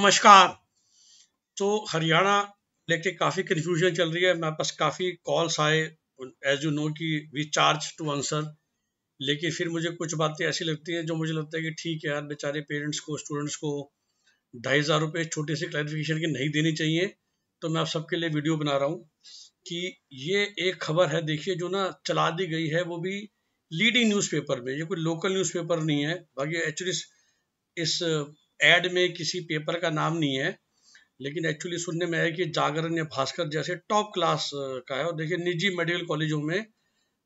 नमस्कार तो हरियाणा लेके काफ़ी कन्फ्यूजन चल रही है मेरे पास काफ़ी कॉल्स आए एज यू नो कि वी चार्ज टू आंसर लेकिन फिर मुझे कुछ बातें ऐसी लगती हैं जो मुझे लगता है कि ठीक है यार बेचारे पेरेंट्स को स्टूडेंट्स को ढाई हज़ार रुपये छोटे से क्लैरिफिकेशन की नहीं देनी चाहिए तो मैं आप सबके लिए वीडियो बना रहा हूँ कि ये एक खबर है देखिए जो ना चला दी गई है वो भी लीडिंग न्यूज़पेपर में ये कोई लोकल न्यूज़पेपर नहीं है बाकी एक्चुअली इस एड में किसी पेपर का नाम नहीं है लेकिन एक्चुअली सुनने में आया कि जागरण या भास्कर जैसे टॉप क्लास का है और देखिए निजी मेडिकल कॉलेजों में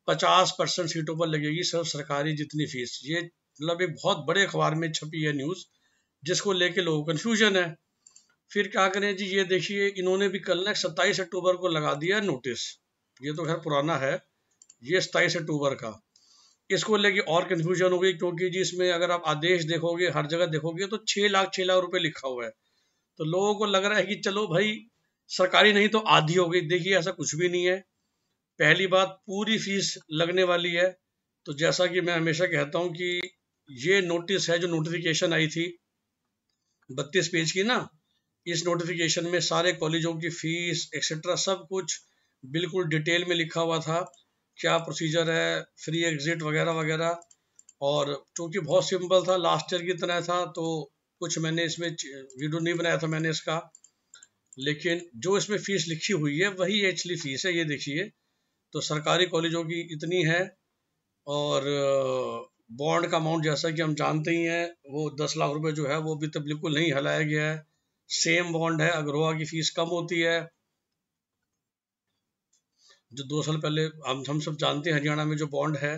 पचास परसेंट सीटों पर लगेगी सिर्फ सरकारी जितनी फीस ये मतलब एक बहुत बड़े अखबार में छपी है न्यूज़ जिसको लेके लोगों कन्फ्यूजन है फिर क्या करें जी ये देखिए इन्होंने भी कल ना सत्ताईस अक्टूबर को लगा दिया नोटिस ये तो खैर पुराना है ये सत्ताईस अक्टूबर का इसको लेके और कन्फ्यूजन हो गई क्योंकि जी इसमें अगर आप आदेश देखोगे हर जगह देखोगे तो छह लाख छह लाख रुपए लिखा हुआ है तो लोगों को लग रहा है कि चलो भाई सरकारी नहीं तो आधी हो गई देखिए ऐसा कुछ भी नहीं है पहली बात पूरी फीस लगने वाली है तो जैसा कि मैं हमेशा कहता हूँ कि ये नोटिस है जो नोटिफिकेशन आई थी बत्तीस पेज की ना इस नोटिफिकेशन में सारे कॉलेजों की फीस एक्सेट्रा सब कुछ बिल्कुल डिटेल में लिखा हुआ था क्या प्रोसीजर है फ्री एग्ज़िट वगैरह वगैरह और चूँकि बहुत सिंपल था लास्ट ईयर की तरह था तो कुछ मैंने इसमें वीडियो नहीं बनाया था मैंने इसका लेकिन जो इसमें फ़ीस लिखी हुई है वही एक्चुअली फ़ीस है ये देखिए तो सरकारी कॉलेजों की इतनी है और बॉन्ड का अमाउंट जैसा कि हम जानते ही हैं वो दस लाख रुपए जो है वो अभी तो बिल्कुल नहीं हलाया गया है सेम बॉन्ड है अगरोहा की फ़ीस कम होती है जो दो साल पहले हम हम सब जानते हैं हरियाणा में जो बॉन्ड है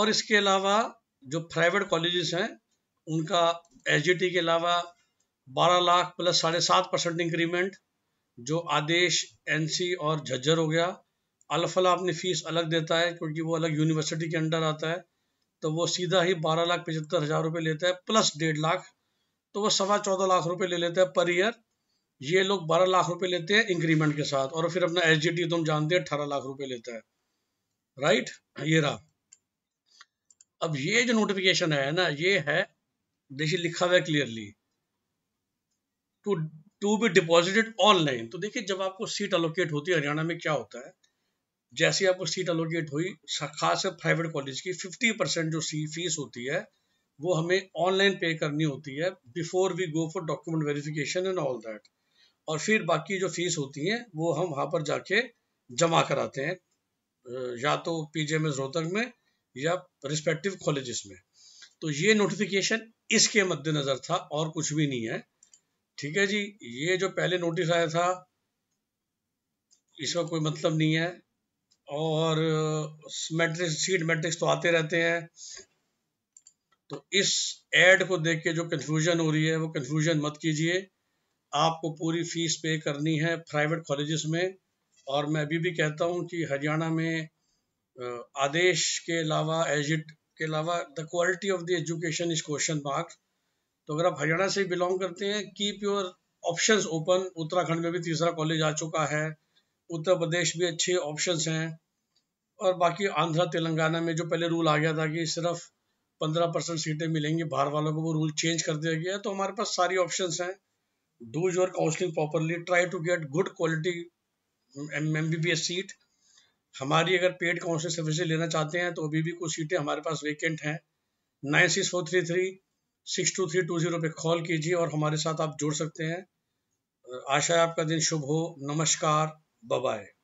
और इसके अलावा जो प्राइवेट कॉलेजेस हैं उनका एच के अलावा 12 लाख प्लस साढ़े सात परसेंट इंक्रीमेंट जो आदेश एन और झज्जर हो गया अलफला अपनी फीस अलग देता है क्योंकि वो अलग यूनिवर्सिटी के अंडर आता है तो वो सीधा ही बारह लाख पचहत्तर हज़ार रुपये लेता है प्लस डेढ़ लाख तो वो सवा चौदह लाख रुपए ले लेता है पर ईयर ये लोग बारह लाख रुपए लेते हैं इंक्रीमेंट के साथ और फिर अपना एच डी तुम जानते हैं अठारह लाख रुपए लेता है राइट ये रहा अब ये जो नोटिफिकेशन है ना ये है देखिए लिखा हुआ है clearly to to be deposited online तो देखिए जब आपको सीट अलोकेट होती है हरियाणा में क्या होता है जैसे आपको सीट अलोकेट हुई खास प्राइवेट कॉलेज की फिफ्टी परसेंट जो सी फीस होती है वो हमें ऑनलाइन पे करनी होती है before we go for document verification and all that और फिर बाकी जो फीस होती है वो हम वहाँ पर जाके जमा कराते हैं या तो पीजीएमएस रोहतक में या रिस्पेक्टिव कॉलेजेस में तो ये नोटिफिकेशन इसके मद्देनज़र था और कुछ भी नहीं है ठीक है जी ये जो पहले नोटिस आया था इसका कोई मतलब नहीं है और मैट्रिक्स सीट मैट्रिक्स तो आते रहते हैं तो इस एड को देख के जो कन्फ्यूजन हो रही है वो कन्फ्यूजन मत कीजिए आपको पूरी फीस पे करनी है प्राइवेट कॉलेजेस में और मैं अभी भी कहता हूँ कि हरियाणा में आदेश के अलावा एजिट के अलावा the quality of the education is question mark तो अगर आप हरियाणा से बिलोंग करते हैं keep your options open Uttarakhand में भी तीसरा कॉलेज आ चुका है उत्तर प्रदेश भी अच्छे ऑप्शंस हैं और बाकी आंध्रा तेलंगाना में जो पहले रूल आ गया था कि सिर्फ पंद्रह परसेंट सीटें मिलेंगी बाहर वालों को वो रूल चेंज कर दिया गया तो हमारे पास सारी ऑप्शंस हैं do your counseling properly try to get good quality MBBS mm, seat हमारी अगर पेड काउंसलिंग सर्विसेज लेना चाहते हैं तो अभी भी कुछ सीटें हमारे पास वेकेंट हैं nine six four three three six two three two zero पर कॉल कीजिए और हमारे साथ आप जुड़ सकते हैं आशा है आपका दिन शुभ हो नमस्कार बाय